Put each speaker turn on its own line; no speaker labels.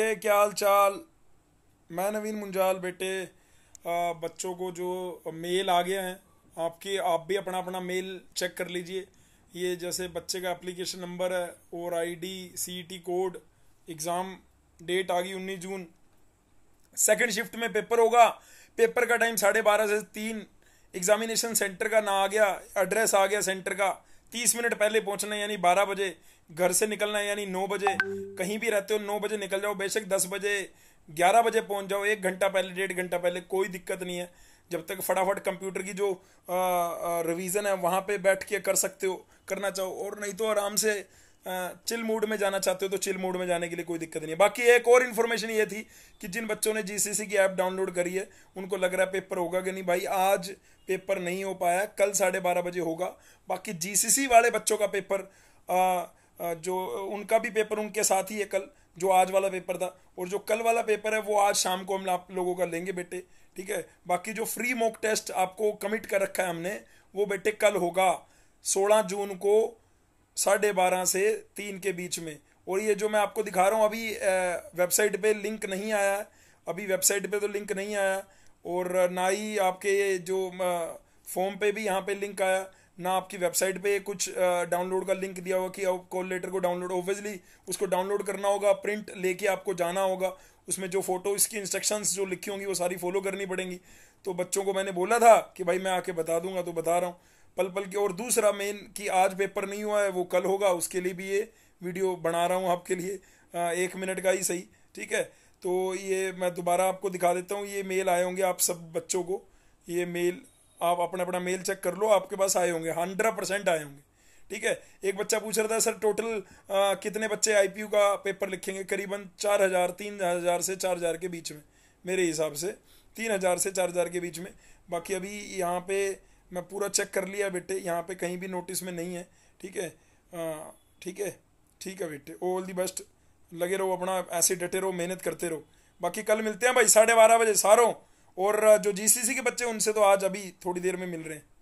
क्या हाल चाल मैं नवीन मुंजाल बेटे आ, बच्चों को जो मेल आ गया है आपके आप भी अपना अपना मेल चेक कर लीजिए ये जैसे बच्चे का एप्लीकेशन नंबर है और आईडी सीटी कोड एग्ज़ाम डेट आ गई उन्नीस जून सेकंड शिफ्ट में पेपर होगा पेपर का टाइम साढ़े बारह से तीन एग्ज़ामिनेशन सेंटर का ना आ गया एड्रेस आ गया सेंटर का तीस मिनट पहले पहुंचना है यानी बारह बजे घर से निकलना है यानी नौ बजे कहीं भी रहते हो नौ बजे निकल जाओ बेशक दस बजे ग्यारह बजे पहुंच जाओ एक घंटा पहले डेढ़ घंटा पहले कोई दिक्कत नहीं है जब तक फटाफट कंप्यूटर की जो रिवीजन है वहाँ पे बैठ के कर सकते हो करना चाहो और नहीं तो आराम से चिल मूड में जाना चाहते हो तो चिल मूड में जाने के लिए कोई दिक्कत नहीं है बाकी एक और इन्फॉर्मेशन ये थी कि जिन बच्चों ने जीसीसी की ऐप डाउनलोड करी है उनको लग रहा है पेपर होगा कि नहीं भाई आज पेपर नहीं हो पाया कल साढ़े बारह बजे होगा बाकी जीसीसी वाले बच्चों का पेपर आ, जो उनका भी पेपर उनके साथ ही है कल जो आज वाला पेपर था और जो कल वाला पेपर है वो आज शाम को हम आप लोगों का लेंगे बेटे ठीक है बाकी जो फ्री मॉक टेस्ट आपको कमिट कर रखा है हमने वो बेटे कल होगा सोलह जून को साढ़े बारह से तीन के बीच में और ये जो मैं आपको दिखा रहा हूँ अभी वेबसाइट पे लिंक नहीं आया है अभी वेबसाइट पे तो लिंक नहीं आया और ना ही आपके जो फॉर्म पे भी यहाँ पे लिंक आया ना आपकी वेबसाइट पे कुछ डाउनलोड का लिंक दिया हुआ कि आप कॉल लेटर को डाउनलोड ओबियसली उसको डाउनलोड करना होगा प्रिंट लेके आपको जाना होगा उसमें जो फ़ोटो इसकी इंस्ट्रक्शंस जो लिखी होंगी वो सारी फॉलो करनी पड़ेंगी तो बच्चों को मैंने बोला था कि भाई मैं आके बता दूंगा तो बता रहा हूँ पल पल के और दूसरा मेन कि आज पेपर नहीं हुआ है वो कल होगा उसके लिए भी ये वीडियो बना रहा हूँ आपके लिए एक मिनट का ही सही ठीक है तो ये मैं दोबारा आपको दिखा देता हूँ ये मेल आए होंगे आप सब बच्चों को ये मेल आप अपना अपना मेल चेक कर लो आपके पास आए होंगे हंड्रेड परसेंट आए होंगे ठीक है एक बच्चा पूछ रहा था सर टोटल आ, कितने बच्चे आई का पेपर लिखेंगे करीबन चार हज़ार तीन हज़ार से चार हज़ार के बीच में मेरे हिसाब से तीन हज़ार से चार हज़ार के बीच में बाकी अभी यहाँ पे मैं पूरा चेक कर लिया बेटे यहाँ पे कहीं भी नोटिस में नहीं है ठीक है ठीक है ठीक है बेटे ऑल दी बेस्ट लगे रहो अपना ऐसे डटे रहो मेहनत करते रहो बाकी कल मिलते हैं भाई साढ़े बारह बजे सारों और जो जीसीसी के बच्चे उनसे तो आज अभी थोड़ी देर में मिल रहे हैं